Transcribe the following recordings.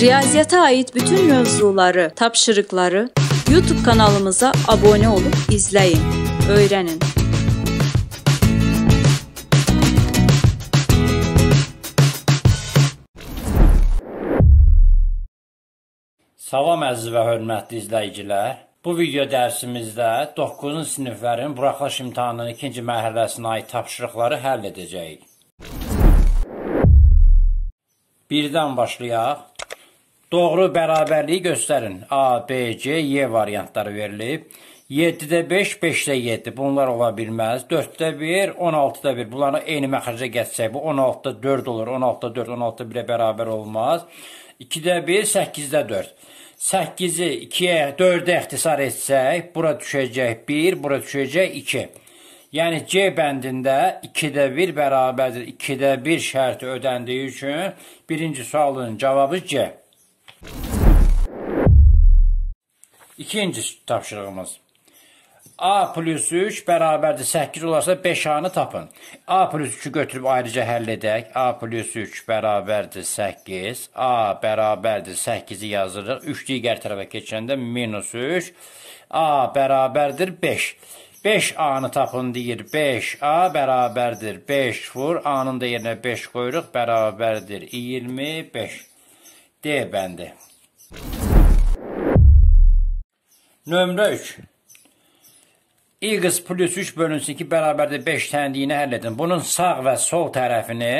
Riyaziyyata ait bütün mövzuları, tapşırıqları YouTube kanalımıza abone olub izləyin, öyrənin. Salam əziz və hörmətli izləyicilər. Bu video dərsimizdə 9-cu siniflərin buraxılış imtahanının 2-ci mərhələsinə aid tapşırıqları həll edəcəyik. Birdən başlayaq. Doğru bərabərliyi göstərin. A, B, C, Y variantları verilib. 7-də 5, 5-də 7. Bunlar ola bilməz. 4-də 1, 16-da 1. Bunları eyni məxrəcə gətsək, bu 16-da 4 olur. 16-da 4, 16-da 1-ə bərabər olmaz. 2-də 1, 8-də 4. 8-i 2-yə, 4-ə ixtisar etsək, bura düşəcək 1, bura düşəcək 2. Yəni C bəndində 2-də 1 bərabərdir. 2-də 1 şərti ödəndiyi üçün birinci sualın cavabı C. İkinci tapşırığımız. A plus 3 bərabərdir 8 olarsa 5A-nı tapın. A plus 3-ü götürüb ayrıca həll edək. A plus 3 bərabərdir 8. A bərabərdir 8-i yazırıq. 3 digər tərəfə keçəndə minus 3. A bərabərdir 5. 5A-nı tapın deyir. 5A bərabərdir 5 vur. A-nın da yerinə 5 qoyuruq. Bərabərdir 25. D bəndi. Nömrə 3. x plus 3 bölünsün ki, bərabərdir 5 təndiyini həll edin. Bunun sağ və sol tərəfini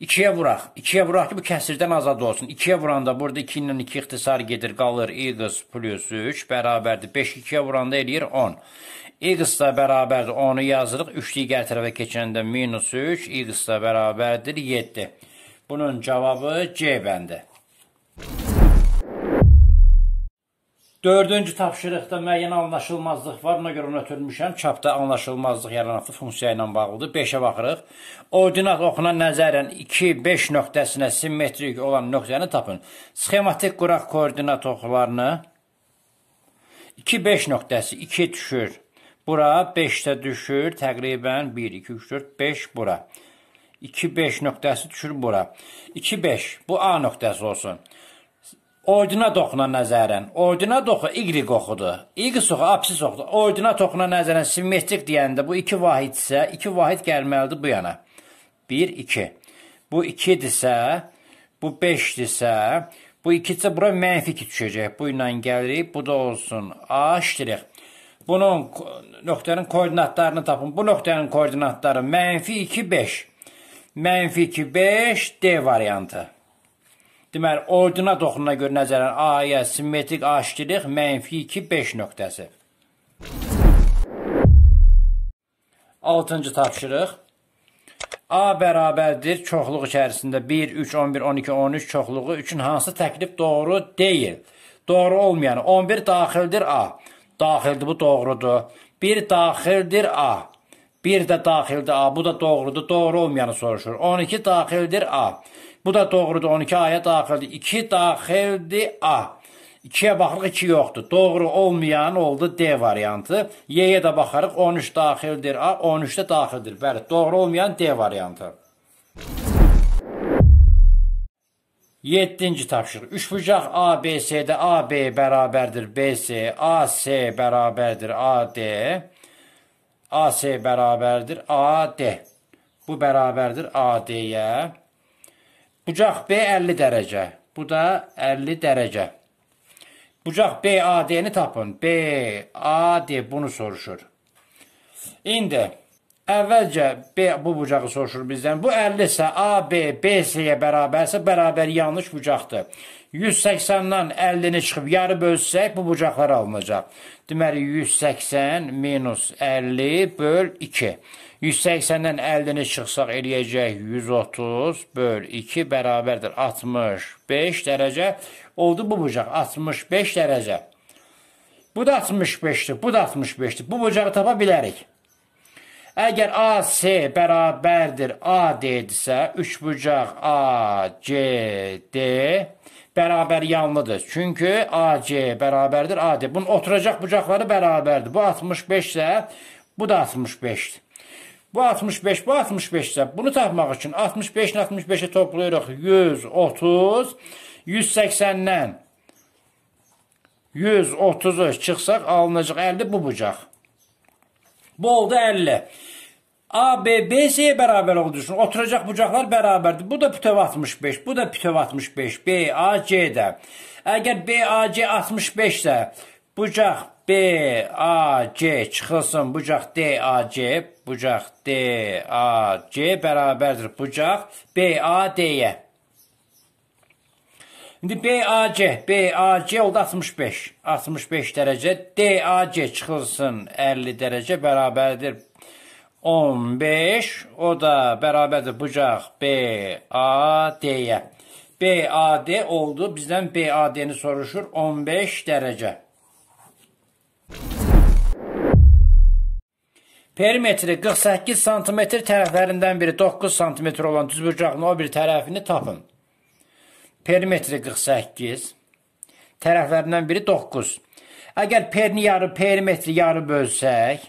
2-yə vuraq. 2-yə vuraq ki, bu kəsirdən azad olsun. 2-yə vuranda burada 2 ilə 2 ixtisar gedir, qalır x plus 3 bərabərdir. 5 2-yə vuranda eləyir 10. x da bərabərdir 10-u yazırıq. 3-lü digər tərəfə keçəndə minus 3, x da bərabərdir 7. Bunun cavabı C bəndi. Dördüncü tapşırıqda müəyyən anlaşılmazlıq var. Ona görə onu ötürmüşəm. Çapda anlaşılmazlıq yaranıqlı yəni funksiya ilə bağlıdır. 5-ə baxırıq. Ordinat oxuna nəzərən 2-5 nöqtəsinə simmetrik olan nöqtəni tapın. Sxematik quraq koordinat oxularını 2-5 nöqtəsi 2 düşür. Bura 5-də düşür. Təqribən 1-2-3-4-5 bura. 2-5 nöqtəsi düşür bura. 2-5 bu A nöqtəsi olsun. Orduna toxuna nəzərən. Orduna toxu y oxudu. Y soxu apsis oxudu. Orduna toxuna nəzərən simmetrik deyəndə bu iki vahidsə, iki vahid gəlməlidir bu yana. 1 2. Bu 2-dirsə, bu 5-dirsə, bu 2-sə bura mənfi 2 düşəcək. Bu ilə gəlirik. Bu da olsun a ştirx. Bunun nöqtənin koordinatlarını tapın. Bu nöqtənin koordinatları -2 5. -2 5 D variantı. Deməli, orduna toxununa görə nəzərən A-ya simmetrik aşkilıq mənfi 2, 5 nöqtəsi. 6-cı tapşırıq. A bərabərdir çoxluq içərisində 1, 3, 11, 12, 13 çoxluğu üçün hansı təklif doğru deyil? Doğru olmayan 11 daxildir A. Daxildir, bu doğrudur. 1 daxildir A. 1 də daxildir A, bu da doğrudur. Doğru olmayanı soruşur. 12 daxildir A. Bu da doğrudur. 12 aya daxildir. 2 daxildir A. 2-yə baxırıq, 2 yoxdur. Doğru olmayan oldu D variantı. Y-yə də baxarıq, 13 daxildir A, 13 də daxildir. Bəli, doğru olmayan D variantı. 7-ci tapşırıq. Üç bucaq ABC-də AB bərabərdir BC, AC bərabərdir AD, AC bərabərdir AD. Bu bərabərdir AD-yə. Bucaq B 50 dərəcə. Bu da 50 dərəcə. Bucaq BAD-ni tapın. BAD bunu soruşur. İndi əvvəlcə B bu bucağı soruşur bizdən. Bu 50 isə AB BC-yə bərabərsə, bərabər yanlış bucaqdır. 180-dan 50-ni çıxıb yarı bölsək, bu bucaqlar alınacaq. Deməli, 180 minus 50 böl 2. 180-dən 50-ni çıxsaq eləyəcək 130 böl 2 bərabərdir 65 dərəcə. Oldu bu bucaq 65 dərəcə. Bu da 65-dir, bu da 65-dir. Bu bucağı tapa bilərik. Əgər AC bərabərdir AD-dirsə, 3 bucaq ACD bərabəryanlıdır. Çünki AC bərabərdir AD. Bunun oturacaq bucaqları bərabərdir. Bu 65 isə bu da 65-dir. Bu 65, bu 65 isə bunu tapmaq üçün 65-lə 65-i -65 toplayırıq. 130, 180-dən 130-u çıxsaq alınacaq 50 bu bucaq. Bu oldu 50. A, B, B ise beraber olduğu için oturacak bucaqlar beraberdir. Bu da bütöv 65, bu da bütöv 65. B, A, C de. Eğer B, A, C 65 de bucaq B, A, C çıxılsın. Bucaq D, A, C. Bucaq D, A, C beraberdir. Bucaq B, A, D'ye. İndi BAC, BAC oldu 65. 65 dərəcə, DAC çıxılsın 50 dərəcə bərabərdir 15, o da bərabərdir bucaq BAD-yə. BAD oldu, bizdən BAD-ni soruşur, 15 dərəcə. Perimetri 48 sm tərəflərindən biri 9 sm olan düz bucağın o bir tərəfini tapın. Perimetri 48, tərəflərindən biri 9. Əgər perini yarı, perimetri yarı bölsək,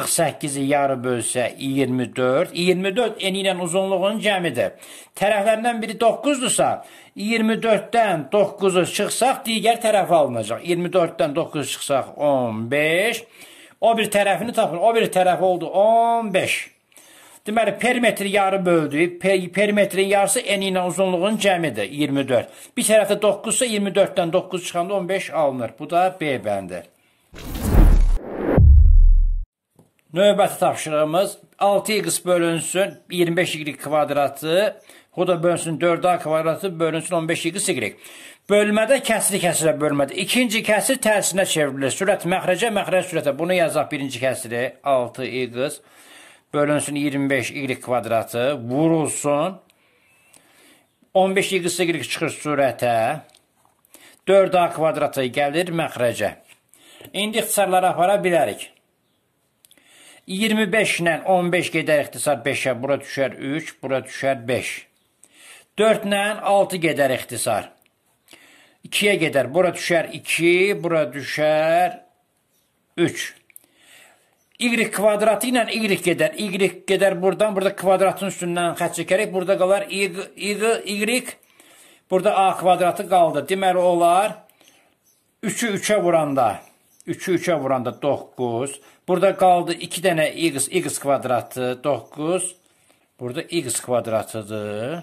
48-i yarı bölsə 24, 24 eni ilə uzunluğunun cəmidir. Tərəflərindən biri 9-dursa, 24-dən 9-u çıxsaq, digər tərəf alınacaq. 24-dən 9 çıxsaq 15, o bir tərəfini tapın, o bir tərəf oldu 15. Deməli, perimetri yarı böldü, per perimetrin yarısı eni ilə uzunluğun cəmidir, 24. Bir tərəfdə 9-sa, 24-dən 9 çıxanda 15 alınır. Bu da B bəndi. Növbəti tapşırığımız 6x bölünsün 25y kvadratı, o da bölünsün 4a kvadratı, bölünsün 15y. Bölmədə kəsiri kəsirə bölmədə. İkinci kəsir tərsinə çevrilir. Sürət məxrəcə, məxrəc sürətə. Bunu yazaq birinci kəsiri 6x bölünsün 25y kvadratı, vurulsun 15y çıxır sürətə. 4a kvadratı gəlir məxrəcə. İndi ixtisarları apara bilərik. 25 ilə 15 gedər ixtisar 5-ə, bura düşər 3, bura düşər 5. 4 ilə 6 gedər ixtisar. 2-yə gedər, bura düşər 2, bura düşər 3. Y kvadratı ilə y gedər. Y gedər buradan, burada kvadratın üstündən xət çəkərək, burada qalar y, y, y, burada a kvadratı qaldı. Deməli olar 3-ü 3-ə vuranda 3'ü 3'e vuranda 9. Burada kaldı 2 tane x, x kvadratı 9. Burada x kvadratıdır.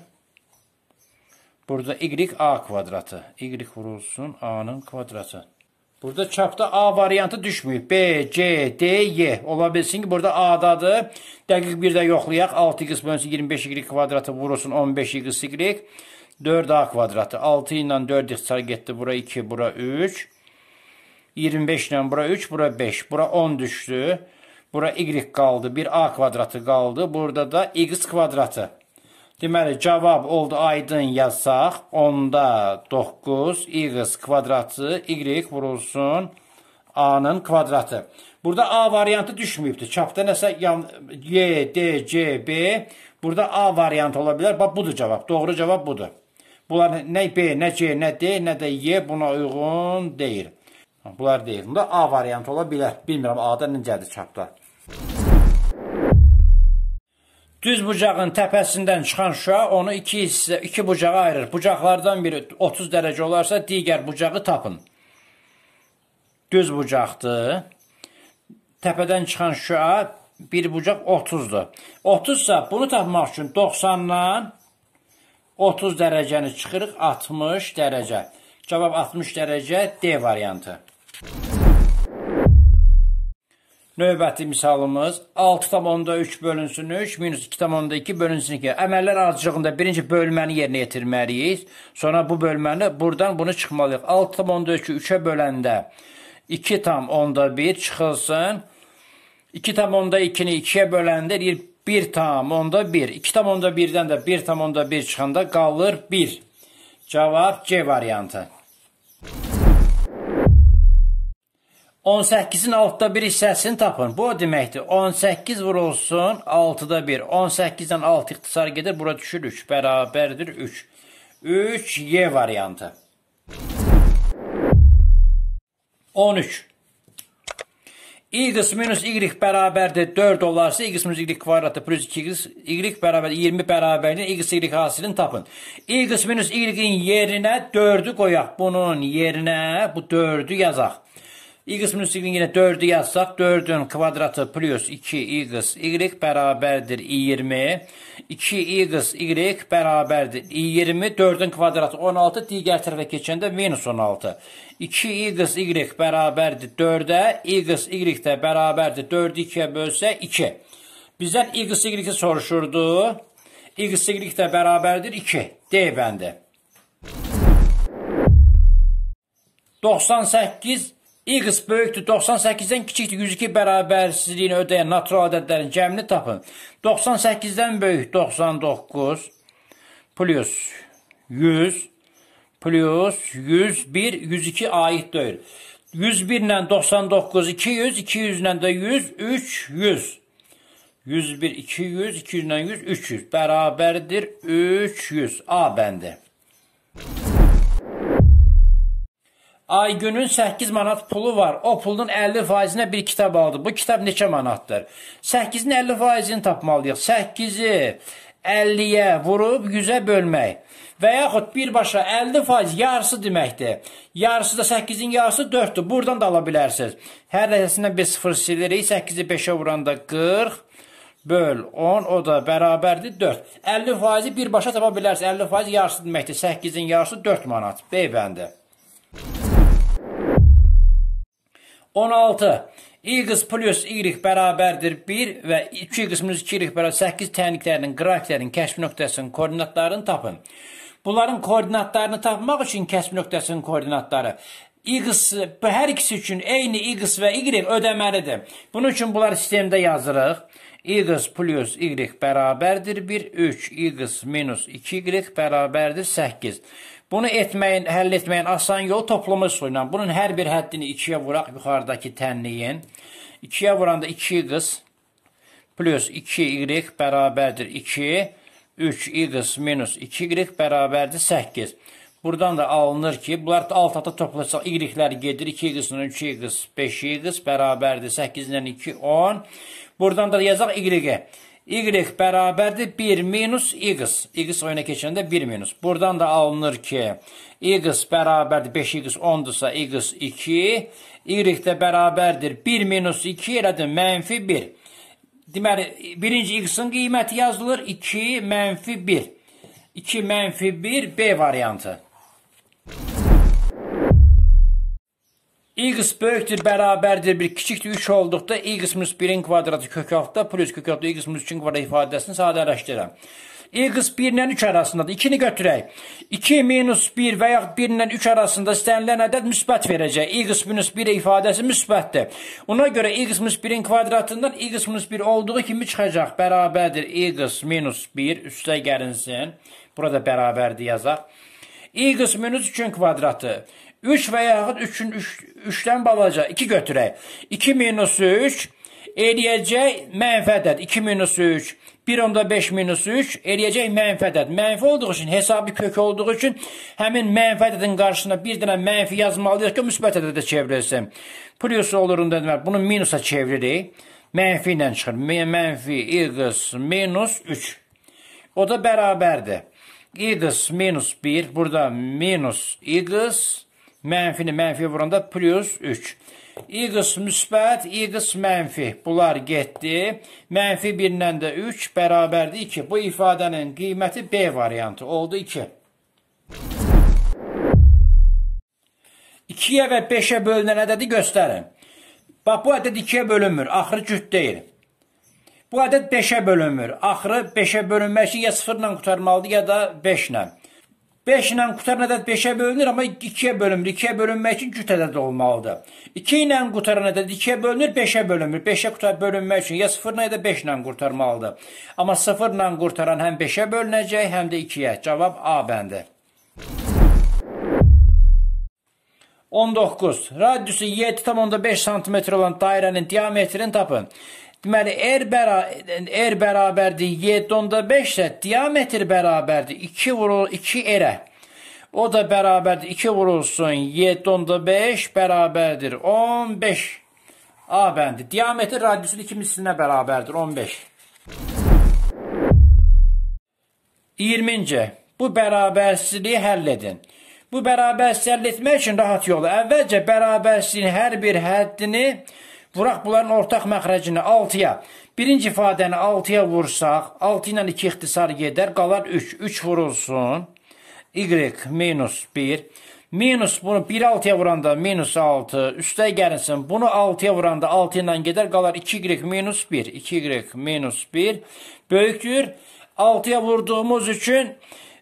Burada y a kvadratı. Y vurulsun a'nın kvadratı. Burada çapta A variantı düşmüyor. B, C, D, Y. Ola bilsin ki burada A'dadır. Dəqiq bir də yoxlayaq. 6x bölünsün 25y kvadratı vurulsun 15y, 4A kvadratı. 6 ilə 4 ixtisar getdi. Bura 2, bura 3. 25 ilə bura 3, bura 5, bura 10 düşdü. Bura y qaldı, bir a kvadratı qaldı. Burada da x kvadratı. Deməli, cavab oldu aydın yazsaq, onda 9 x kvadratı y vurulsun a-nın kvadratı. Burada a variantı düşməyibdir. Çapda nəsə yan, y, d, c, b. Burada a variantı ola bilər. Bax, budur cavab. Doğru cavab budur. Bunlar nə b, nə c, nə d, nə də y buna uyğun deyil. Bunlar deyil. Bunda A variantı ola bilər. Bilmirəm A-da necədir çapda. Düz bucağın təpəsindən çıxan şüa onu iki hissə, iki bucağa ayırır. Bucaqlardan biri 30 dərəcə olarsa, digər bucağı tapın. Düz bucaqdır. Təpədən çıxan şüa bir bucaq 30-dur. 30-sa bunu tapmaq üçün 90-dan 30 dərəcəni çıxırıq 60 dərəcə. Cavab 60 dərəcə D variantı. Növbəti misalımız 6,3 bölünsün 3, minus 2,2 bölünsün 2. Əməllər azcığında birinci bölməni yerinə yetirməliyik. Sonra bu bölməni buradan bunu çıxmalıyıq. 6,3-ü 3-ə böləndə 2,1 çıxılsın. 2,2-ni 2-yə böləndə 1,1. 2,1-dən də 1,1 çıxanda qalır 1. Cavab C variantı. 18-in 6-da 1 hissəsini tapın. Bu o deməkdir. 18 vurulsun 6-da 1. 18-dən 6 ixtisar gedir. Bura düşür 3. Bərabərdir 3. 3 Y variantı. 13. Y minus Y bərabərdir 4 olarsa Y minus Y kvadratı plus 2 Y bərabər 20 bərabərliyin X Y hasilini tapın. Y minus Y-in yerinə 4-ü qoyaq. Bunun yerinə bu 4-ü yazaq. Y üstünlüyünü yenə 4-ü yazsaq, 4-ün kvadratı plus 2x y bərabərdir i20. 2x y bərabərdir i20. 4-ün kvadratı 16, digər tərəfə keçəndə minus 16. 2x y bərabərdir 4-ə, x y də bərabərdir 4-ü 2-yə bölsə 2. Bizdən x y-i soruşurdu. x y də bərabərdir 2. D bəndi. 98 X böyükdür 98-dən kiçikdir 102 bərabərsizliyini ödəyən natural ədədlərin cəmini tapın. 98-dən böyük 99 plus 100 plus 101 102 aid deyil. 101 ilə 99 200, 200 ilə də 100, 300. 101 200, 200 ilə 100 300 bərabərdir 300 A bəndi. Aygünün 8 manat pulu var. O pulun 50 faizinə bir kitab aldı. Bu kitab neçə manatdır? 8-in 50 faizini tapmalıyıq. 8-i 50-yə vurub 100-ə bölmək. Və yaxud birbaşa 50 faiz yarısı deməkdir. Yarısı da 8-in yarısı 4-dür. Buradan da ala bilərsiniz. Hər rəsindən bir sıfır silirik. 8-i 5-ə vuranda 40 böl 10, o da bərabərdir 4. 50 faizi birbaşa tapa bilərsiniz. 50 faiz yarısı deməkdir. 8-in yarısı 4 manat. B bəndi. 16. x plus y bərabərdir 1 və 2x minus 2y bərabər 8 təniqlərinin, qrafiklərin kəşf nöqtəsinin koordinatlarını tapın. Bunların koordinatlarını tapmaq üçün kəşf nöqtəsinin koordinatları x bu hər ikisi üçün eyni x və y ödəməlidir. Bunun üçün bunları sistemdə yazırıq. x plus y bərabərdir 1, 3, x minus 2y bərabərdir 8. Bunu etməyin, həll etməyin asan yol toplama üsuluyla. Bunun hər bir həddini ikiyə vuraq yuxarıdakı tənliyin. İkiyə vuranda 2 qız plus 2 y bərabərdir 2, 3 y minus 2 y bərabərdir 8. Buradan da alınır ki, bunlar alt ata toplasaq y-lər gedir. 2 y-nin 3 y, 5 y bərabərdir 8 ilə 2 10. Buradan da yazaq y-i. Y bərabərdir 1 minus y. Y oyuna keçəndə 1 minus. Buradan da alınır ki, y bərabərdir 5y 10-dursa y 2. Y də bərabərdir 1 minus 2 elədir mənfi 1. Deməli, birinci y-in qiyməti yazılır 2 mənfi 1. 2 mənfi 1 B variantı i böyükdür, bərabərdir 1, kiçikdir 3 olduqda i qismi 1-in kvadratı kök altda plus kök altda i qismi 3-ün kvadratı ifadəsini sadələşdirəm. i qismi 1 ilə 3 arasındadır. 2-ni götürək. 2 minus 1 və yaxud 1 ilə 3 arasında istənilən ədəd müsbət verəcək. i qismi 1 ifadəsi müsbətdir. Ona görə i qismi 1-in kvadratından i qismi 1 olduğu kimi çıxacaq. Bərabərdir i qismi 1 üstə gəlinsin. Burada bərabərdir yazaq. i qismi 3-ün kvadratı. 3 və yaxud 3-ün 3-dən balaca 2 götürək. 2 minus 3 eləyəcək mənfi ədəd. 2 minus 3, 1.5 minus 3 eləyəcək mənfi ədəd. Mənfi olduğu üçün, hesabı kök olduğu üçün həmin mənfi ədədin qarşısına bir dənə mənfi yazmalıyıq ki, müsbət ədədə çevrilsin. Plus olurunda demək, bunu minusa çeviririk. Mənfi ilə çıxır. Mənfi x minus 3. O da bərabərdir. x minus 1, burada minus x Mənfini mənfiyə vuranda plus 3. İqs müsbət, İqs mənfi. Bunlar getdi. Mənfi 1-lə də 3 bərabərdir 2. Bu ifadənin qiyməti B variantı oldu 2. 2-yə və 5-ə bölünən ədədi göstərin. Bax, bu ədəd 2-yə bölünmür, axırı cüt deyil. Bu ədəd 5-ə bölünmür, axırı 5-ə bölünmək üçün ya 0 ilə qutarmalıdır, ya da 5 ilə. 5 ilə qutaran ədəd 5-ə bölünür, amma 2-yə bölünmür. 2-yə bölünmək üçün cüt ədəd olmalıdır. 2 ilə qutaran ədəd 2-yə bölünür, 5-ə bölünmür. 5-ə qutar bölünmək üçün ya 0 ilə ya da 5 ilə qurtarmalıdır. Amma 0 ilə qurtaran həm 5-ə bölünəcək, həm də 2-yə. Cavab A bəndi. 19. Radiusu 7,5 cm olan dairənin diametrini tapın. Deməli, R, bəra R bərabərdir 7 onda 5 isə diametr bərabərdir 2 vurul 2 R-ə. O da bərabərdir 2 vurulsun 7 onda 5 bərabərdir 15. A bəndi. Diametr radiusun ikincisinə bərabərdir 15. 20-ci. Bu bərabərsizliyi həll edin. Bu bərabərsizliyi həll etmək üçün rahat yolu. Əvvəlcə bərabərsizliyin hər bir həddini Vuraq bunların ortaq məxrəcini 6-ya. Birinci ifadəni 6-ya vursaq, 6 ilə 2 ixtisar gedər, qalar 3. 3 vurulsun. Y minus 1. Minus bunu 1 6-ya vuranda minus 6. Üstə gəlinsin. Bunu 6-ya vuranda 6 ilə gedər, qalar 2y minus 1. 2y minus 1. Böyüktür. 6-ya vurduğumuz üçün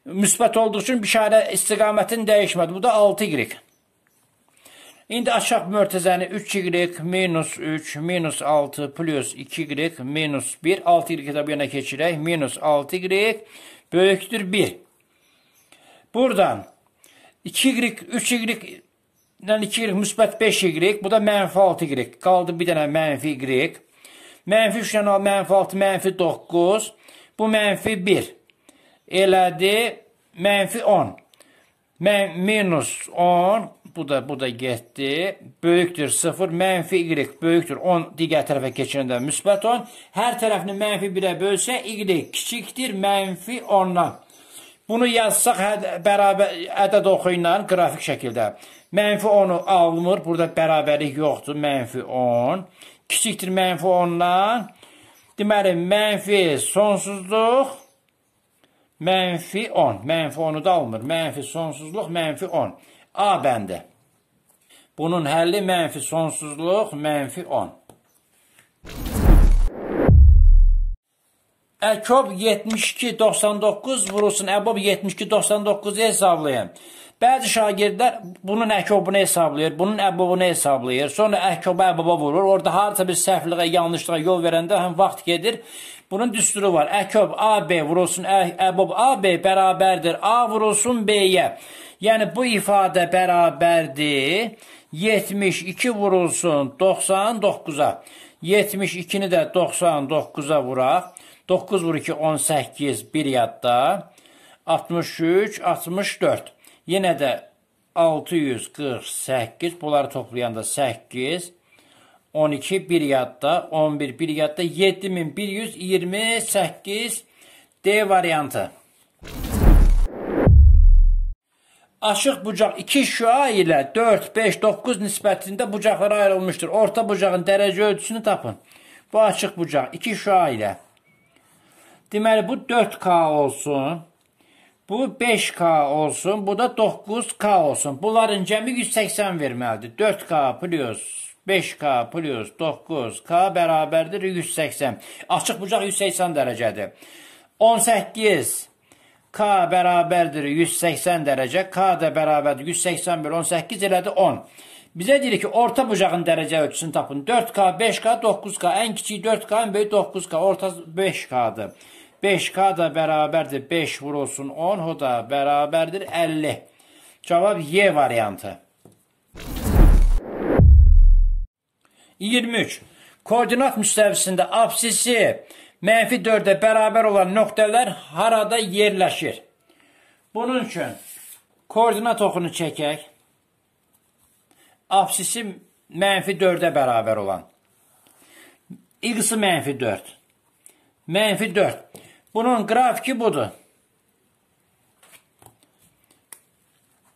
müsbət olduğu üçün bişarə istiqamətin dəyişmədi. Bu da 6y. İndi aşağı mörtezəni 3y minus 3 minus 6 plus 2y minus 1. 6y tabi yana geçirək. Minus 6y böyüktür 1. Buradan 2y 3y yani 2y müsbət 5y. Bu da mənfi 6y. Qaldı bir dənə mənfi y. Mənfi 3 yana mənfi 6, mənfi 9. Bu mənfi 1. Elədi mənfi 10. Mən, minus 10 bu da bu da getdi. Böyükdür 0, mənfi y böyükdür 10 digər tərəfə keçəndə müsbət 10. Hər tərəfini mənfi 1-ə bölsə y kiçikdir mənfi 10-a. Bunu yazsaq həd, bərabər ədəd oxu ilə qrafik şəkildə. Mənfi 10-u alınır. Burada bərabərlik yoxdur. Mənfi 10. Kiçikdir mənfi 10-la. Deməli, mənfi sonsuzluq. Mənfi 10. Mənfi 10-u da alınır. Mənfi sonsuzluq, mənfi 10. A bəndi. Bunun həlli mənfi sonsuzluq, mənfi 10. Əkob 72-99 vurulsun, Əbob 72-99-u hesablayın. Bəzi şagirdlər bunun əkobunu hesablayır, bunun əbobunu hesablayır. Sonra əkoba əboba vurur. Orada harca bir səhvliyə, yanlışlığa yol verəndə həm vaxt gedir. Bunun düsturu var. Əkob AB vurulsun, ə, əbob AB bərabərdir. A vurulsun B-yə. Yəni bu ifadə bərabərdir. 72 vurulsun 99-a. 72-ni də 99-a vuraq. 9 vur 2 18 bir yadda. 63 64 Yenə də 648, bunları toplayanda 8, 12 bir yadda, 11 bir yadda, 7128 D variantı. Aşıq bucaq 2 şüa ilə 4, 5, 9 nisbətində bucaqlara ayrılmışdır. Orta bucağın dərəcə ölçüsünü tapın. Bu aşıq bucaq 2 şüa ilə. Deməli, bu 4K olsun. Bu 5K olsun, bu da 9K olsun. Bunların cəmi 180 verməlidir. 4K plus 5K plus 9K bərabərdir 180. Açıq bucaq 180 dərəcədir. 18 K bərabərdir 180 dərəcə. K da bərabərdir 181, 18 elədi 10. Bizə deyir ki, orta bucağın dərəcə ölçüsünü tapın. 4K, 5K, 9K, ən kiçik 4K, ən böyük 9K, orta 5K-dır. 5K da bərabərdir 5 vurulsun 10, o da bərabərdir 50. Cavab Y variantı. 23. Koordinat müstəvisində absisi mənfi 4-ə bərabər olan nöqtələr harada yerləşir? Bunun üçün koordinat oxunu çəkək. Absisi mənfi 4-ə bərabər olan. X-i mənfi 4. Mənfi 4. Bunun qrafiki budur.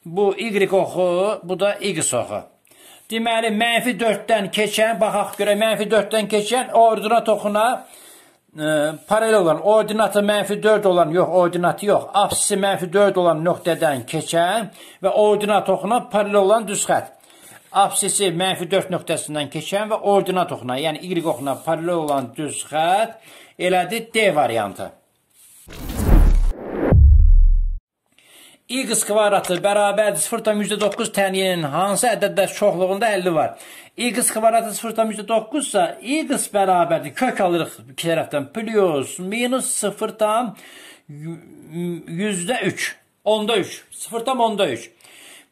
Bu y oxu, bu da y oxu. Deməli, mənfi 4-dən keçən, baxaq görə, mənfi 4-dən keçən ordinat oxuna e, paralel olan, ordinatı mənfi 4 olan, yox, ordinatı yox, absisi mənfi 4 olan nöqtədən keçən və ordinat oxuna paralel olan düz xət. Absisi mənfi 4 nöqtəsindən keçən və ordinat oxuna, yəni y oxuna paralel olan düz xət elədir D variantı x kvadratı bərabərdir 0,9 təninin hansı ədədlər çoxluğunda 50 var. x kvadratı 0,9 isə x bərabərdir kök alırıq iki tərəfdən plus minus 0, yüzdə 3. Onda 3. 0 tam onda 3.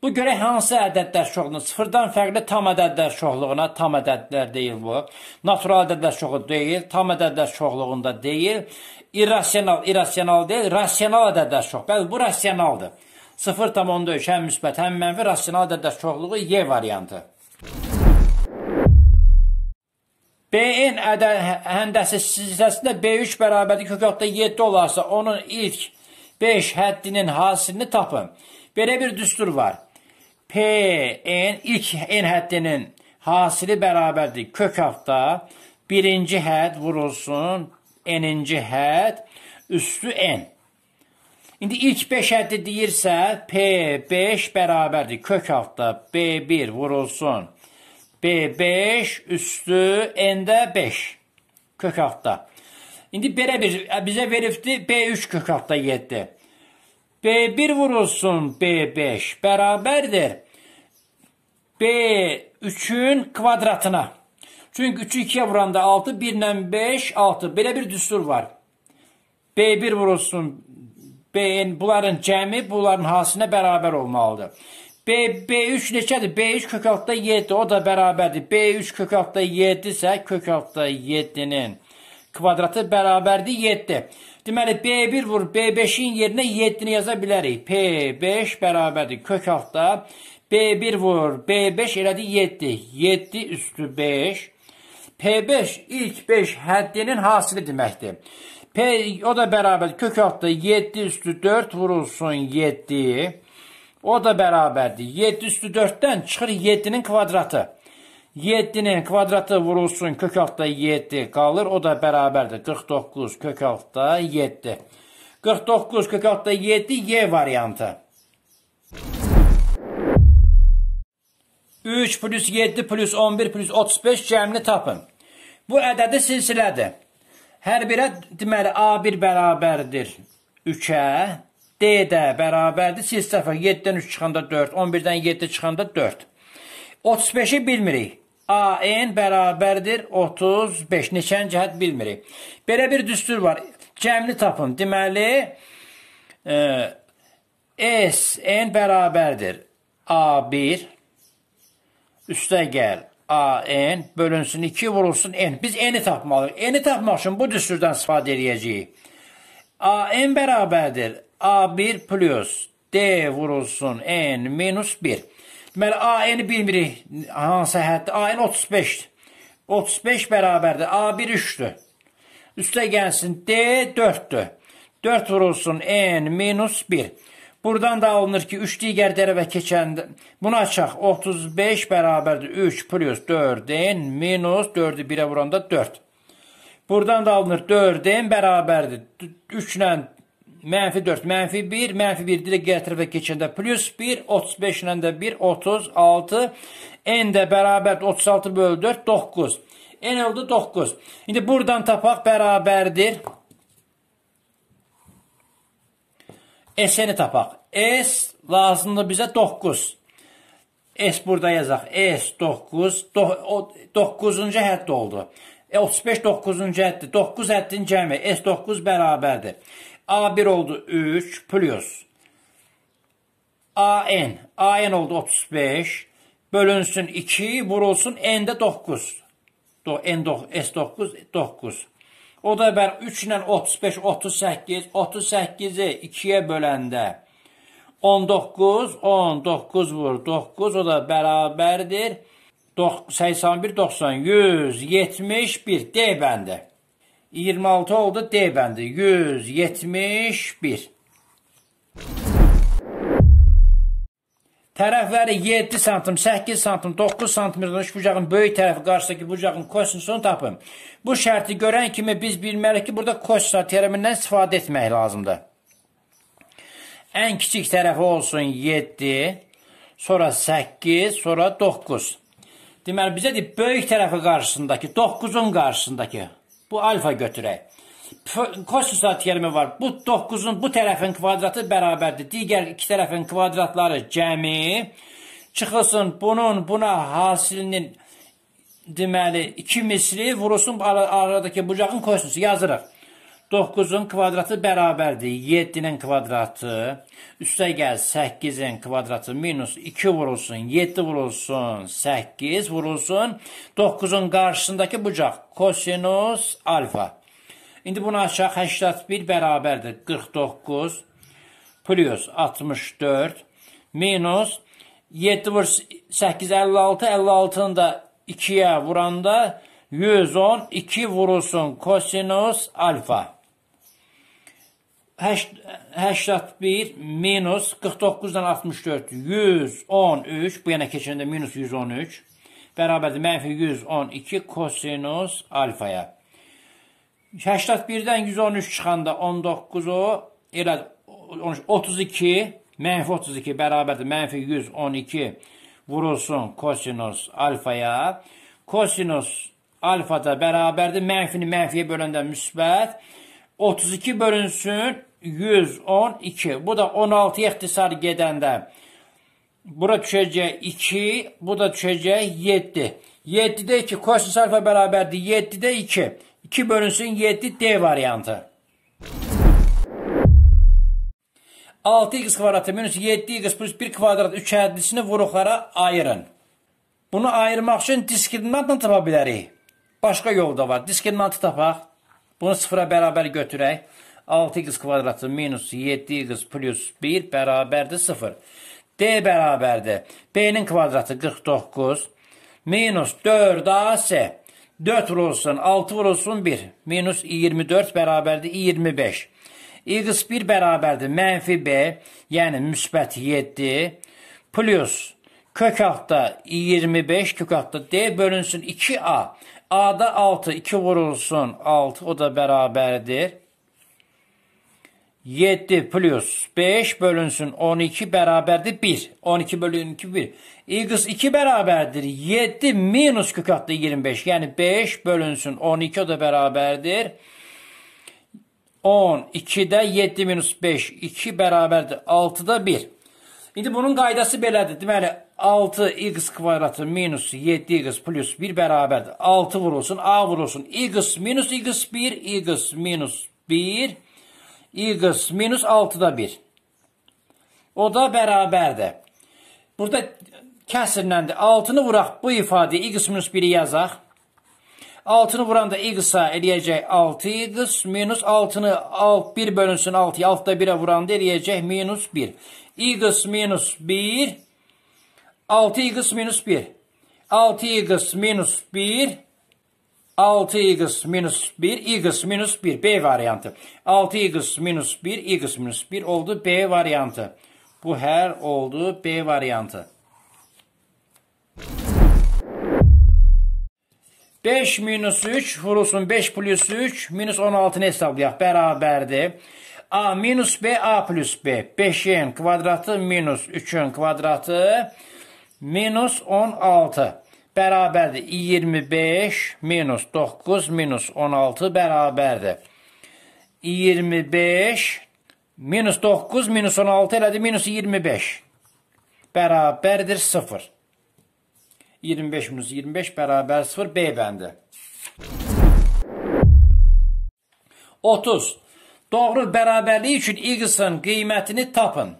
Bu görə hansı ədədlər şoxluğu sıfırdan fərqli tam ədədlər şoxluğuna tam ədədlər deyil bu. Natural ədədlər şoxluğu deyil, tam ədədlər şoxluğunda deyil. İrrasional, irrasional deyil, rasional ədədlər şoxluğu. Bəli, bu rasionaldır. 0.3 həm müsbət, həm mənfi rasional ədədlər şoxluğu Y variantı. B-in ədəd həndəsizləsində B3 bərabərlik hüquqda 7 olarsa, onun ilk 5 həddinin hasilini tapın. Belə bir düstur var. P-n ilk n həddinin hasili bərabərdir. Kök hafta birinci hədd vurulsun, n-ci hədd üstü n. İndi ilk 5 həddi deyirsə, P5 bərabərdir. Kök hafta B1 vurulsun. B5 üstü n-də 5. Kök hafta. İndi belə bir bizə veribdi B3 kök hafta 7. B1 vurulsun B5 bərabərdir. B3-ün kvadratına. Çünki 3-ü 2-yə vuranda 6, 1 ilə 5, 6. Belə bir düstur var. B1 vurulsun B-in, bunların cəmi, bunların hasinə bərabər olmalıdır. B, B3 neçədir? B3 kök altda 7, o da bərabərdir. B3 kök altda 7 isə kök altda 7-nin kvadratı bərabərdir 7. Deməli, B1 vur B5-in yerinə 7-ni yaza bilərik. P5 bərabərdir kök altda 7. B1 vur. B5 elədi 7. 7 üstü 5. P5 ilk 5 həddinin hasili deməkdir. P o da bərabər kök altda 7 üstü 4 vurulsun 7. O da bərabərdir. 7 üstü 4-dən çıxır 7-nin kvadratı. 7-nin kvadratı vurulsun kök altda 7 qalır. O da bərabərdir. 49 kök altda 7. 49 kök altda 7 Y variantı. 3 plus 7 plus 11 plus 35 cəmini tapın. Bu ədədi silsilədir. Hər birə deməli A1 bərabərdir 3-ə, D də bərabərdir silsilə 7-dən 3 çıxanda 4, 11-dən 7 çıxanda 4. 35-i bilmirik. AN bərabərdir 35. Neçən cəhət bilmirik. Belə bir düstur var. Cəmini tapın. Deməli e, S N bərabərdir A1 üste gel. A, n bölünsün 2 vurulsun n Biz eni tapmalıyız Eni tapmaq üçün bu düsturdan istifadə edəcəyik. A, n beraberdir A1 plus D vurulsun n minus 1. Deməli A-ni bilmirik hansı həddə. A-n 35-dir. 35 bərabərdir. A1 3-dür. gelsin D 4-dür. 4 vurulsun n minus 1. Buradan da alınır ki, 3 digər dərəvə keçəndə buna açaq 35 bərabərdir 3 plus 4-in minus 4-ü 1-ə vuranda 4. Buradan da alınır 4-in bərabərdir 3 ilə Mənfi 4, mənfi 1, mənfi 1 dirək gətiribə keçəndə plus 1, 35 ilə də 1, 36, n də bərabərdir 36 bölü 4, 9. n oldu 9. İndi buradan tapaq bərabərdir S-ni tapaq. S lazımdır bizə 9. S burada yazaq. S 9. 9-cu hədd oldu. E, 35 9-cu həddir. 9 həddin cəmi. S9 bərabərdir. A1 oldu 3 plus. AN. AN oldu 35. Bölünsün 2, vurulsun N-də 9. N9, S9, 9. O da bər 3 ilə 35, 38, 38-i 2-yə böləndə 19, 10, 9 vur, 9 o da bərabərdir. 81, 90, 171 D bəndi. 26 oldu D bəndi. 171 tərəfləri 7 santım, 8 santım, 9 santm imiş bucağın böyük tərəfi qarşıdakı bucağın kosinusunu tapın. Bu şərti görən kimi biz bilməliyik ki, burada kosinus terimindən istifadə etmək lazımdır. Ən kiçik tərəfi olsun 7, sonra 8, sonra 9. Deməli, bizə deyib, böyük tərəfi qarşısındakı, 9-un qarşısındakı. Bu alfa götürək kosinus terimi var. Bu 9-un bu tərəfin kvadratı bərabərdir. Digər iki tərəfin kvadratları cəmi çıxılsın. Bunun buna hasilinin deməli 2 misli vurulsun aradakı bucağın kosinusu yazırıq. 9-un kvadratı bərabərdir 7-nin kvadratı. Üstə gəl 8-in kvadratı minus 2 vurulsun, 7 vurulsun, 8 vurulsun. 9-un qarşısındakı bucaq kosinus alfa. İndi bunu aşağı 81 bərabərdir 49 plus 64 minus 7 vur 8 56 56-nı da 2-yə vuranda 110 2 vurulsun kosinus alfa. 81 minus 49-dan 64 113 bu yana keçəndə minus 113 bərabərdir mənfi 112 kosinus alfaya. 81-dən 113 çıxanda 19 o elə 32 mənfi 32 bərabərdir mənfi 112 vurulsun kosinus alfaya. Kosinus alfada bərabərdir. Mənfini mənfiyə böləndə müsbət. 32 bölünsün 112. Bu da 16-ya ixtisar gedəndə bura düşəcək 2, bu da düşəcək 7. 7-də 2 kosinus alfa bərabərdir. 7-də 2. 2 bölünsün 7 D variantı. 6x kvadratı minus 7x plus 1 kvadrat üçədlisini vuruqlara ayırın. Bunu ayırmaq üçün diskriminantla tapa bilərik. Başqa yol da var. Diskriminantı tapaq. Bunu sıfıra bərabər götürək. 6x kvadratı minus 7x plus 1 bərabərdir 0. D bərabərdir. B-nin kvadratı 49 minus 4 AC. 4 vurulsun, 6 vurulsun 1. Minus i24 bərabərdir i25. x1 bərabərdir mənfi b, yəni müsbət 7. Plus kök altda i25, kök altda d bölünsün 2a. a-da 6, 2 vurulsun 6, o da bərabərdir. 7 plus 5 bölünsün 12 beraberdir 1. 12 bölü 2 1. X 2 beraberdir 7 minus kök attı 25. Yani 5 bölünsün 12 o da beraberdir. 10, 2'də 7 minus 5, 2 beraberdir 6-da 1. İndi bunun kaydası belədir. Deməli, 6x kvadratı minus 7x plus 1 beraberdir 6 vurulsun, A vurulsun. x minus x1, x minus 1 i qız minus 6-da 1. O da bərabərdir. Burada kəsirləndir. 6-nı vuraq bu ifadə i qız minus 1-i yazaq. 6-nı vuranda x-a eləyəcək 6-dır. Minus 6-nı 6, 1 bölünsün 6-ya. 6-da 1-ə vuranda eləyəcək minus 1. x minus 1. 6x minus 1. 6x minus 1 6x minus 1, x minus 1. B variantı. 6x minus 1, x minus 1 oldu B variantı. Bu her oldu B variantı. 5 minus 3 vurulsun 5 plus 3 minus 16'nı hesaplayaq. Bərabərdir. A minus B A plus B. 5'in kvadratı minus 3'ün kvadratı minus 16. bərabərdir. 25 minus 9 minus 16 bərabərdir. 25 minus 9 minus 16 elədi minus 25. Bərabərdir 0. 25 minus 25 bərabər 0 B bəndi. 30. Doğru bərabərlik üçün y-in qiymətini tapın.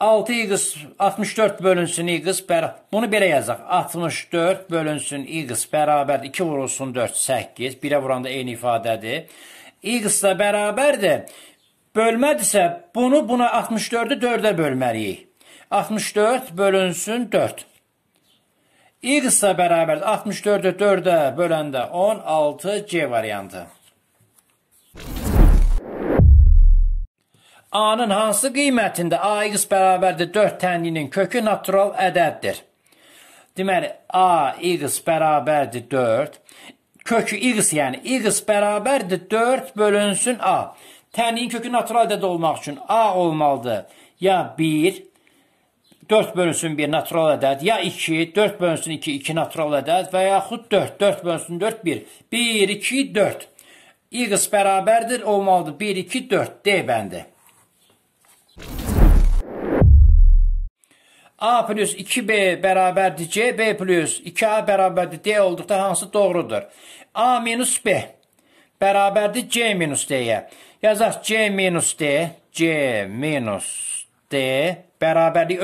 6x 64 bölünsün x bərabər. Bunu belə yazaq. 64 bölünsün x bərabər 2 vurulsun 4 8. 1-ə vuranda eyni ifadədir. x də bərabərdir. Bölmədirsə bunu buna 64-ü 4-ə bölməliyik. 64 bölünsün 4. x də bərabər 64-ü 4-ə böləndə 16 C variantı. A-nın hansı qiymətində A-x bərabərdir 4 tənliyinin kökü natural ədəddir. Deməli, A-x bərabərdir 4. Kökü x, yəni x bərabərdir 4 bölünsün A. Tənliyin kökü natural ədəd olmaq üçün A olmalıdır. Ya 1, 4 bölünsün 1 natural ədəd, ya 2, 4 bölünsün 2, 2 natural ədəd və yaxud 4, 4 bölünsün 4, 1, 1, 2, 4. X bərabərdir, olmalıdır 1, 2, 4, D bəndi. A plus 2B beraberdir C, B plus 2A beraberdir D olduqda hansı doğrudur? A minus B beraberdir C minus D'yə. Yazaq C minus D, C minus D bərabərlik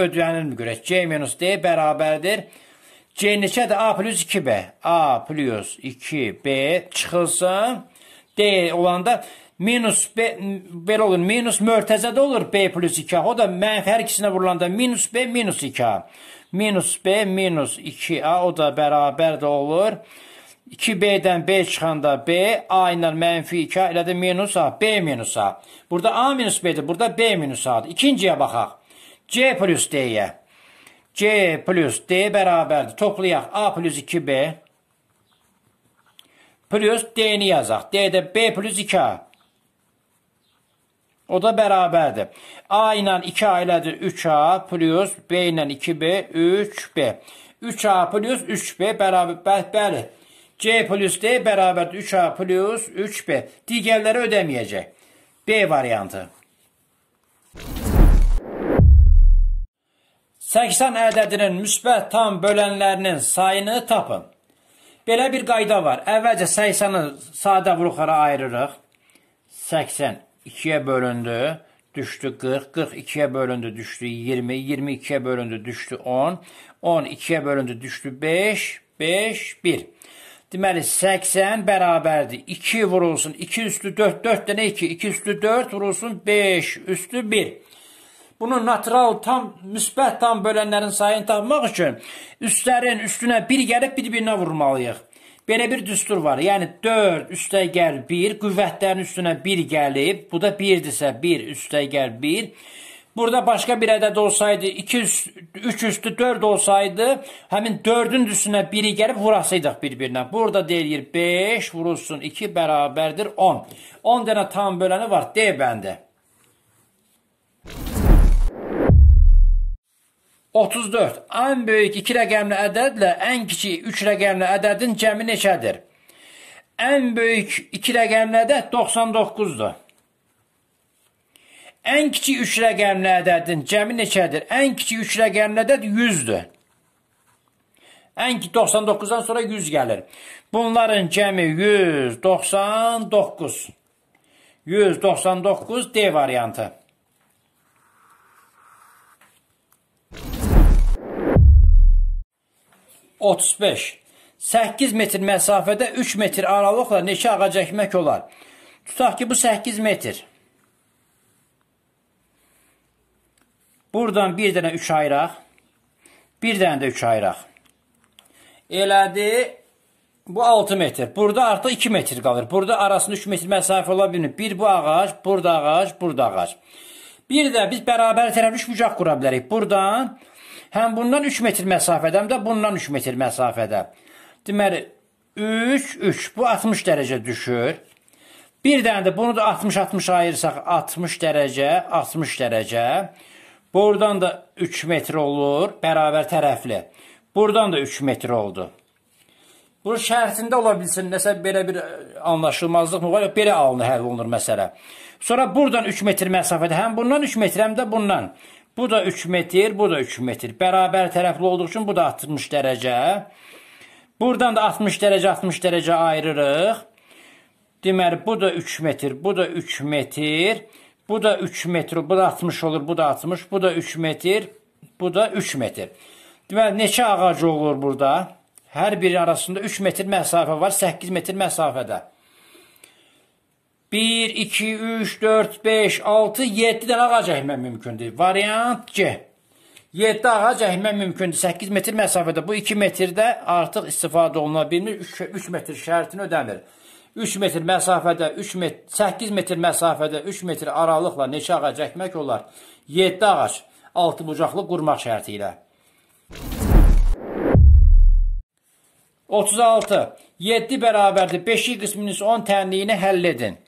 mi görək. C minus D bərabərdir. C neçədir? A plus 2B. A plus 2B çıxılsın. D olanda minus B, belə olur, minus mörtəzədə olur B plus 2A. O da mənfi hər ikisinə vurulanda minus B minus 2A. Minus B minus 2A o da bərabər də olur. 2B-dən B çıxanda B, A ilə mənfi 2A, elə də minus A, B minus A. Burada A minus B-dir, burada B minus A-dır. İkinciyə baxaq. C plus D-yə. C plus D bərabərdir. Toplayaq A plus 2B plus D-ni yazaq. D-də B plus 2A. O da beraberdi. A ile 2A iledir 3A plus B ile 2B 3B. 3A plus 3B beraber bəli. C plus D beraberdir 3A plus 3B. Diğerleri ödemeyecek. B variantı. 80 ədədinin müsbət tam bölənlərinin sayını tapın. Belə bir qayda var. Əvvəlcə 80-i sadə vuruqlara ayırırıq. 80 2'ye bölündü, düştü 40, 40 2'ye bölündü, düştü 20, 20 2'ye bölündü, düştü 10, 10 2'ye bölündü, düştü 5, 5, 1. Deməli 80 bərabərdir. 2 vurulsun, 2 üstü 4, 4 dənə 2, 2 üstü 4 vurulsun 5, üstü 1. Bunu natural tam müsbət tam bölənlərin sayını tapmaq üçün üstlərin üstünə 1 gəlib bir-birinə vurmalıyıq. Belə bir düstur var. Yəni 4 üstəgəl 1 qüvvətlərin üstünə 1 gəlib. Bu da 1-dirsə 1 üstəgəl 1. Burada başqa bir ədəd olsaydı 2 3 üstü 4 olsaydı, həmin 4-ün üstünə 1-i gəlib vurasaydıq bir-birinə. Burada deyilir 5 vurulsun 2 bərabərdir 10. 10 dənə tam böləni var D bəndi. 34. Ən böyük 2 rəqəmli ədədlə ən kiçik 3 rəqəmli ədədin cəmi neçədir? Ən böyük 2 rəqəmli ədəd 99-dur. Ən kiçik 3 rəqəmli ədədin cəmi neçədir? Ən kiçik 3 rəqəmli ədəd 100-dür. Ən 99-dan sonra 100 gəlir. Bunların cəmi 199. 199 D variantı. 35. 8 metr məsafədə 3 metr aralıqla neçə ağac əkmək olar? Tutaq ki, bu 8 metr. Buradan bir dənə 3 ayıraq. Bir dənə də 3 ayıraq. Elədi. Bu 6 metr. Burada artıq 2 metr qalır. Burada arasında 3 metr məsafə ola bilmir. Bir bu ağac, burada ağac, burada ağac. Bir də biz bərabər tərəfli üçbucaq qura bilərik. Buradan Həm bundan 3 metr məsafədəm də, bundan 3 metr məsafədə. Deməli 3 3 bu 60 dərəcə düşür. Bir dənə də bunu da 60 60 ayırsaq 60 dərəcə, 60 dərəcə. Buradan da 3 metr olur, bərabər tərəfli. Buradan da 3 metr oldu. Bu şərtində ola bilsin, nəsə belə bir e, anlaşılmazlıq mı var? Belə alınır, həll olunur məsələ. Sonra buradan 3 metr məsafədə, həm bundan 3 metr, həm də bundan. Bu da 3 metr, bu da 3 metr. Bərabər tərəfli olduğu üçün bu da 60 dərəcə. Buradan da 60 dərəcə, 60 dərəcə ayırırıq. Deməli, bu da 3 metr, bu da 3 metr, bu da 3 metr, bu da 60 olur, bu da 60, bu da 3 metr, bu da 3 metr. Deməli, neçə ağac olur burada? Hər biri arasında 3 metr məsafə var, 8 metr məsafədə. 1, 2, 3, 4, 5, 6, 7 dənə ağac əkmək mümkündür. Variant C. 7 ağac əkmək mümkündür. 8 metr məsafədə. Bu 2 metrdə artıq istifadə oluna bilmir. 3, 3 metr şərtini ödəmir. 3 metr məsafədə, 3 met 8 metr məsafədə 3 metr aralıqla neçə ağac əkmək olar? 7 ağac. 6 bucaqlı qurmaq şərti ilə. 36. 7 bərabərdir. 5-i qisminin 10 tənliyini həll edin.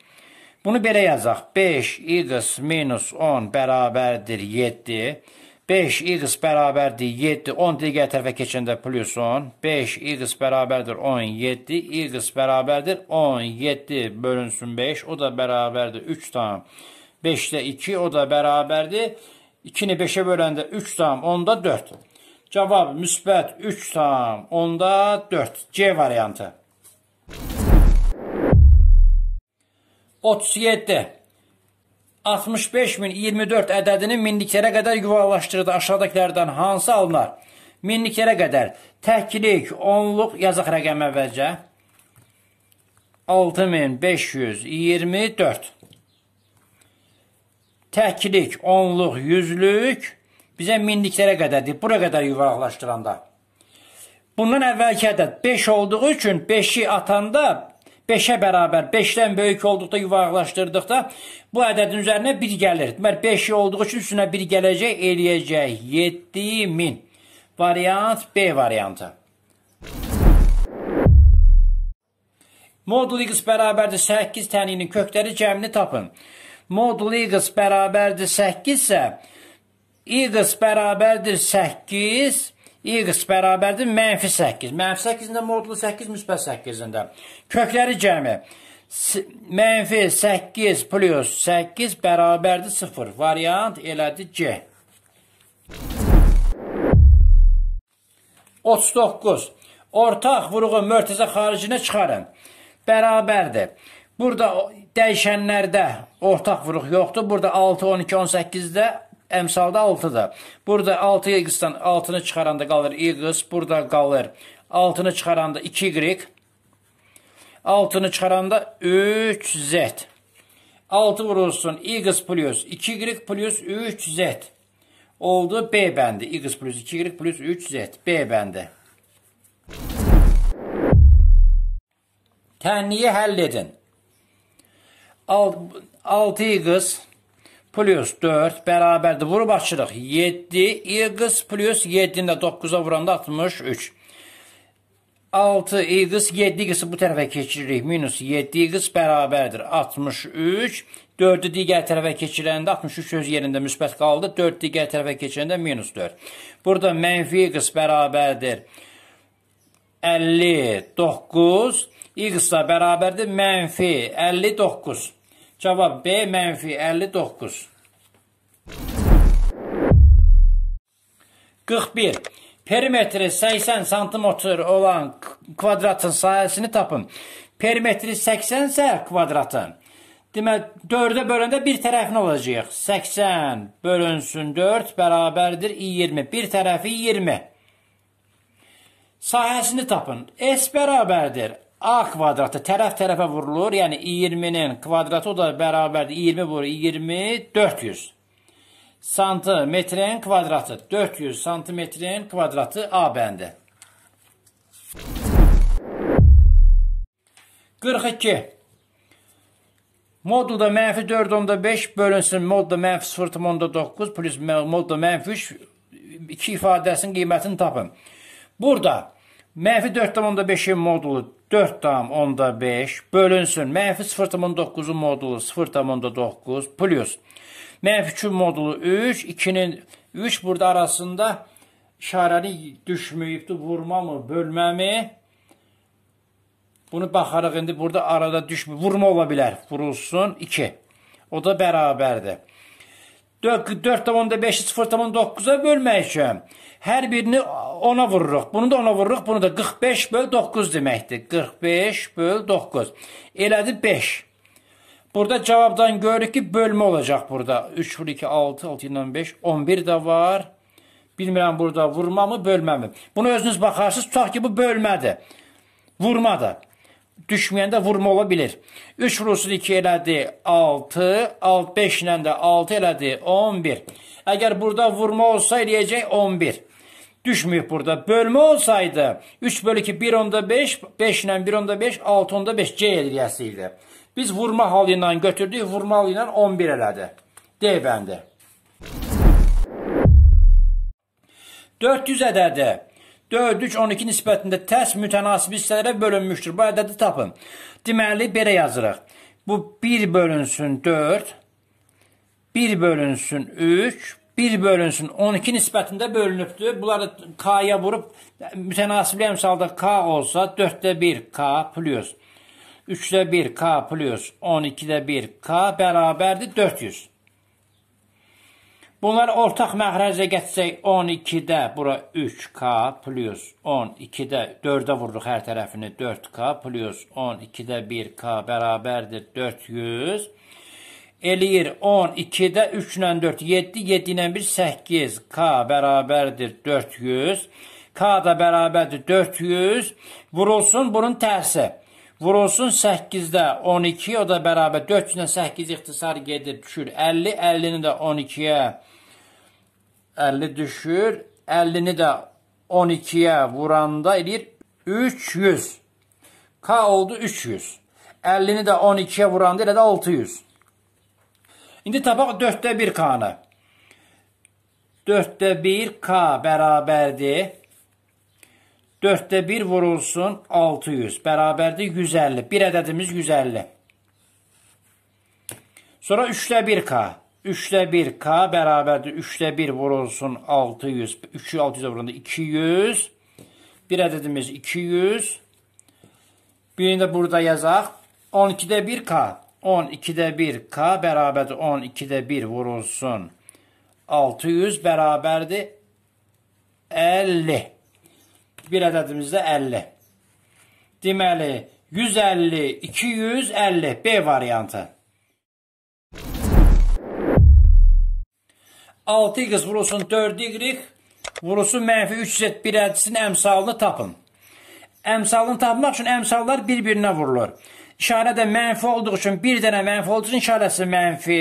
Bunu belə yazaq. 5x minus 10 bərabərdir 7. 5x bərabərdir 7. 10 digər tərəfə keçəndə plus 10. 5x bərabərdir 17. x bərabərdir 17 bölünsün 5. O da bərabərdir 3 tam. 5-də 2 o da bərabərdir. 2-ni 5-ə böləndə 3 tam 10-da 4. Cavab müsbət 3 tam 10-da 4. C variantı. 37 65024 ədədini minliklərə qədər yuvarlaşdırdı. Aşağıdakilərdən hansı alınar? Minliklərə qədər təklik, onluq yazıq rəqəm əvvəlcə. 6524 Təklik, onluq, yüzlük bizə minliklərə qədərdir. Bura qədər yuvarlaşdıranda. Bundan əvvəlki ədəd 5 olduğu üçün 5-i atanda 5-ə bərabər, 5-dən böyük olduqda yuvarlaşdırdıqda bu ədədin üzərinə 1 gəlir. Deməli 5 olduğu üçün üstünə 1 gələcək, eləyəcək 7000. Variant B variantı. Modul x bərabərdir 8 təninin kökləri cəmini tapın. Modul x bərabərdir 8 isə x bərabərdir 8 x bərabərdir mənfi 8. Mənfi 8-də modulu 8 müsbət 8-də. Kökləri cəmi. Mənfi 8 plus 8 bərabərdir 0. Variant elədi C. 39. Ortaq vuruğu mörtəzə xaricinə çıxarın. Bərabərdir. Burada dəyişənlərdə ortaq vuruq yoxdur. Burada 6, 12, 18-də Emsalda 6-da. Burada 6 y-dan 6-nı çıxaranda qalır y, burada qalır 6-nı çıxaranda 2y, 6-nı çıxaranda 3z. 6 vurulsun y plus 2y plus 3z. Oldu B bəndi. y plus 2y plus 3z. B bəndi. Tənliyi həll edin. 6 y plus 4 bərabərdir. Vurub açırıq. 7 x plus 7-ni də 9-a vuranda 63. 6 x 7 x bu tərəfə keçiririk. Minus 7 x bərabərdir. 63. 4-ü digər tərəfə keçirəndə 63 öz yerində müsbət qaldı. 4 digər tərəfə keçəndə minus 4. Burada mənfi x bərabərdir. 59. X-a bərabərdir mənfi 59. Cavab B mənfi 59. 41. Perimetri 80 santimetr olan kvadratın sahəsini tapın. Perimetri 80 isə kvadratın. Deməli 4-ə böləndə bir tərəfini alacağıq. 80 bölünsün 4 bərabərdir 20. Bir tərəfi 20. Sahəsini tapın. S bərabərdir A kvadratı tərəf tərəfə vurulur. Yəni 20-nin kvadratı o da bərabərdir 20 vur 20 400 santimetrin kvadratı 400 santimetrin kvadratı A bəndi. 42 Modulda mənfi 4 onda 5 bölünsün modulda mənfi 0 onda 9 plus modulda mənfi 3 iki ifadəsinin qiymətini tapın. Burada Mənfi 4,5-in modulu 4,5 bölünsün. Mənfi 0,9-un modulu 0,9 plus. Mənfi 2 modulu 3, 2-nin 3 burada arasında işarəni düşməyibdir, vurmamı, bölməmi. Bunu baxaraq indi burada arada düşmür, vurma ola bilər, vurulsun 2. O da bərabərdir. 4,5-i 0,9-a bölməkə hər birini 10-a vururuq. Bunu da 10-a vururuq. Bunu da 45 böl 9 deməkdir. 45 böl 9. Elədi 5. Burada cavabdan görürük ki, bölmə olacaq burada. 3 vur 2, 6, 6 ilə 5, 11 də var. Bilmirəm burada vurma mı, bölmə mi? Bunu özünüz baxarsınız. Tutaq ki, bu bölmədir. Vurmadır düşməyəndə vurma ola bilər. 3 vurulsun 2 elədi 6, 6 5 ilə də 6 elədi 11. Əgər burada vurma olsa eləyəcək 11. Düşməyib burada. Bölmə olsaydı 3 bölü 2 1 onda 5, 5 ilə 1 onda 5, 6 onda 5 C eləyəsi idi. Biz vurma halı ilə götürdük, vurma halı ilə 11 elədi. D bəndi. 400 ədədi. 4-3-12 nisbətində tərs mütənasib hissələrə bölünmüşdür. Bu ədədi tapın. Deməli, belə yazırıq. Bu 1 bölünsün 4, 1 bölünsün 3, 1 bölünsün 12 nisbətində bölünübdür. Bunları K-ya vurub, mütənasibli əmsalda K olsa 4-də 1 K plus 3-də 1 K plus 12-də 1 K bərabərdir 400. Bunlar ortaq məxrəcə gətsək 12-də bura 3k plus 12-də 4-də vurduq hər tərəfini 4k plus 12-də 1k bərabərdir 400. Eləyir 12-də 3 ilə 4 7, 7 ilə 1 8k bərabərdir 400. K da bərabərdir 400. Vurulsun bunun tərsi. Vurulsun 8-də 12, o da bərabər 4 ilə 8 ixtisar gedir, düşür 50, 50-ni də 12-yə 50 düşür. 50'ni de 12'ye vuranda edir 300. K oldu 300. 50'ni de 12'ye vuranda ile de 600. İndi tapaq 4'te 1 K'nı. 4'te 1 K beraberdi. 4'te 1 vurulsun 600. Beraberdi 150. Bir ədədimiz 150. Sonra 3'te 1 K. 3'te 1 K beraberdir. 3'te 1 vurulsun 600. 3'ü 600'e vuruldu. 200. Bir ədədimiz 200. Birini de burada yazaq. 12'də 1K. 12'də 1K bərabərdir. 12'də 1 vurulsun. 600 bərabərdir. 50. Bir ədədimiz də 50. Deməli, 150, 250 B variantı. 6x vurulsun 4y vurulsun mənfi 3z bir ədisinin əmsalını tapın. Əmsalını tapmaq üçün əmsallar bir-birinə vurulur. İşarə də mənfi olduğu üçün bir dənə mənfi olduğu üçün işarəsi mənfi.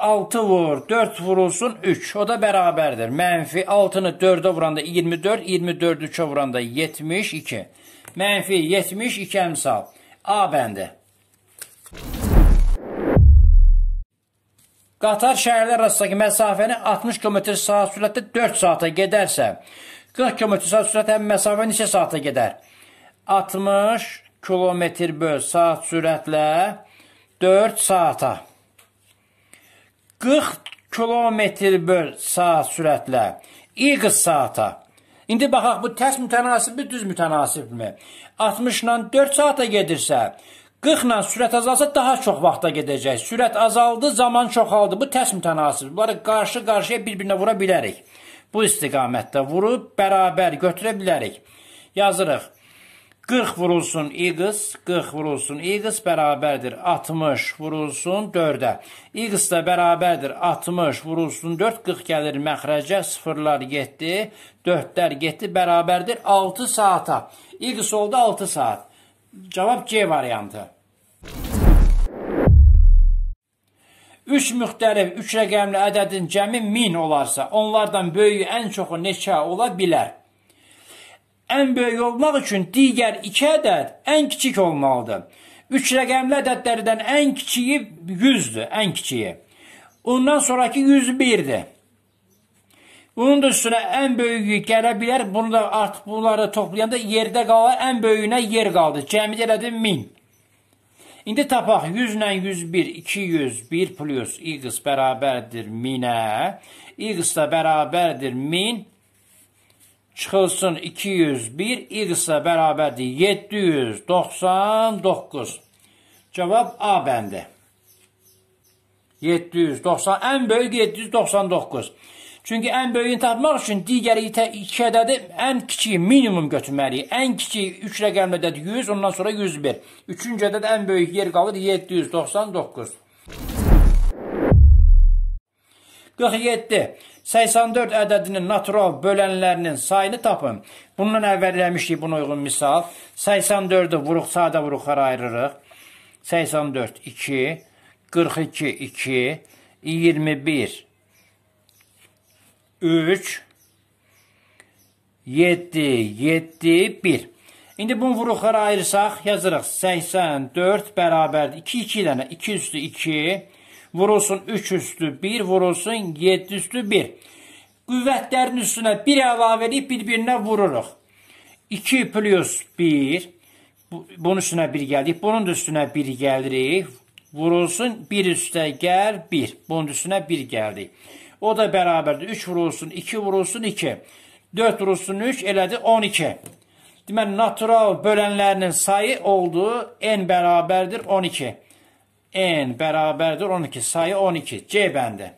6 vur, 4 vurulsun 3. O da bərabərdir. Mənfi 6-nı 4-ə vuranda 24, 24-ü 3-ə vuranda 72. Mənfi 72 əmsal. A bəndi. Qatar şəhərlər arasındakı məsafəni 60 km/s sürətlə 4 saata gedərsə, 40 km/s sürətlə məsafə neçə saata gedər? 60 km/saat sürətlə 4 saata. 40 km/saat sürətlə x saata. İndi baxaq bu tərs mütənasibmi, düz mütənasibmi? 60 ilə 4 saata gedirsə, 40 ilə sürət azalsa daha çox vaxta gedəcək. Sürət azaldı, zaman çoxaldı. Bu tərs mütənasib. Bunları qarşı-qarşıya bir-birinə vura bilərik. Bu istiqamətdə vurub bərabər götürə bilərik. Yazırıq. 40 vurulsun y, 40 vurulsun y bərabərdir 60 vurulsun 4-ə. Y də bərabərdir 60 vurulsun 4, 40 gəlir məxrəcə, sıfırlar getdi, 4-lər getdi, bərabərdir 6 saata. Y oldu 6 saat. Cavab C variantı. 3 müxtəlif 3 rəqəmli ədədin cəmi 1000 olarsa, onlardan böyüyü ən çoxu neçə ola bilər? Ən böyük olmaq üçün digər 2 ədəd ən kiçik olmalıdır. 3 rəqəmli ədədlərdən ən kiçiyi 100-dür, ən kiçiyi. Ondan sonrakı 101-dir. Bunun da üstünə ən böyüyü gələ bilər. Bunu da artıq bunları toplayanda yerdə qalar. Ən böyüyünə yer qaldı. Cəmi elədi 1000. İndi tapaq 100 ilə 101, 201 plus x bərabərdir 1000-ə. x də bərabərdir 1000. Çıxılsın 201, x də bərabərdir 799. Cavab A bəndi. 790, ən böyük 799. Çünki ən böyüyünü tapmaq üçün digəri iki ədədi ən kiçiyi minimum götürməliyik. Ən kiçiyi 3 rəqəmli ədəd 100, ondan sonra 101. Üçüncü ədəd ən böyük yer qalır 799. 47. 84 ədədinin natural bölənlərinin sayını tapın. Bundan əvvəl eləmişdik buna uyğun misal. 84-ü vuruq, sadə vuruqlara ayırırıq. 84, 2, 42, 2, 21, 3, 7, 7, 1. İndi bunu vuruqlara ayırsaq, yazırıq 84 bərabərdir. 2, 2 dənə, 2 üstü 2, vurulsun 3 üstü 1, vurulsun 7 üstü 1. Qüvvətlərin üstünə 1 əlavə edib bir-birinə vururuq. 2 plus 1, bunun üstünə 1 gəldik, bunun da üstünə 1 gəlirik, vurulsun 1 üstə gəl 1, bunun üstünə 1 gəldik. O da beraberdi. 3 vurulsun, 2 vurulsun, 2. 4 vurulsun, 3 eledi 12. Demek natural bölenlerinin sayı olduğu en beraberdir 12. En beraberdir 12. Sayı 12. C bende.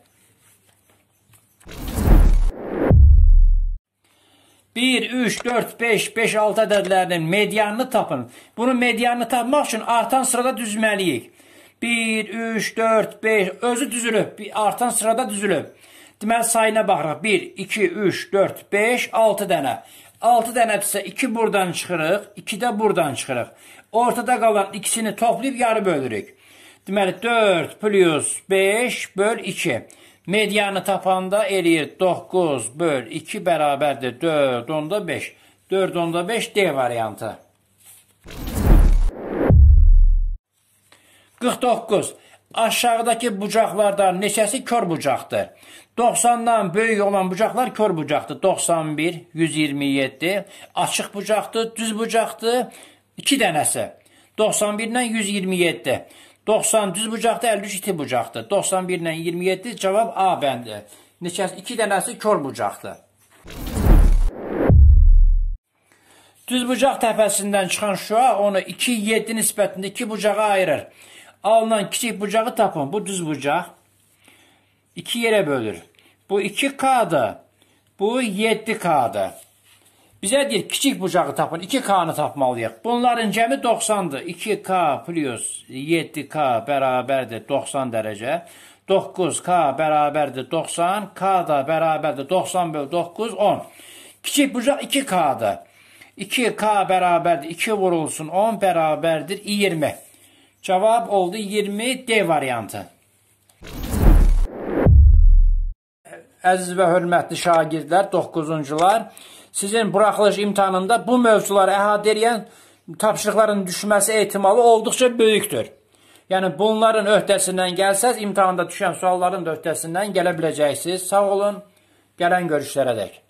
1, 3, 4, 5, 5, 6 ədədlərinin medianını tapın. Bunun medianını tapmaq üçün artan sırada düzməliyik. 1, 3, 4, 5, özü düzülüb, artan sırada düzülüb. Deməli sayına baxırıq. 1, 2, 3, 4, 5, 6 dənə. 6 dənədirsə 2 buradan çıxırıq, 2 də buradan çıxırıq. Ortada qalan ikisini toplayıb yarı bölürük. Deməli 4 plus 5 böl 2. Medianı tapanda eləyir 9 böl 2 bərabərdir 4 onda 5. 4 onda 5 D variantı. 49. Aşağıdakı bucaqlardan neçəsi kör bucaqdır? 90-dan böyük olan bucaqlar kör bucaqdır. 91, 127, açıq bucaqdır, düz bucaqdır, 2 dənəsi. 91-dən 127. 90 düz bucaqdır, 53 iti bucaqdır. 91 ilə 27 cavab A bəndi. Neçəsi 2 dənəsi kör bucaqdır. Düz bucaq təpəsindən çıxan şüa onu 2-7 nisbətində 2 bucağa ayırır. Alınan kiçik bucağı tapın. Bu düz bucaq iki yere bölür. Bu 2K'da, bu 7K'da. Bizə deyir, kiçik bucağı tapın, 2K-nı tapmalıyıq. Bunların cəmi 90-dır. 2K plus 7K bərabərdir 90 dərəcə. 9K bərabərdir 90, K da bərabərdir 90 böl 9, 10. Kiçik bucaq 2K-dır. 2K bərabərdir, 2 vurulsun 10 bərabərdir 20. Cavab oldu 20 D variantı əziz və hörmətli şagirdlər, 9-cular, sizin buraxılış imtahanında bu mövzuları əhatə edən tapşırıqların düşməsi ehtimalı olduqca böyükdür. Yəni bunların öhdəsindən gəlsəz, imtahanda düşən sualların da öhdəsindən gələ biləcəksiniz. Sağ olun. Gələn görüşlərədək.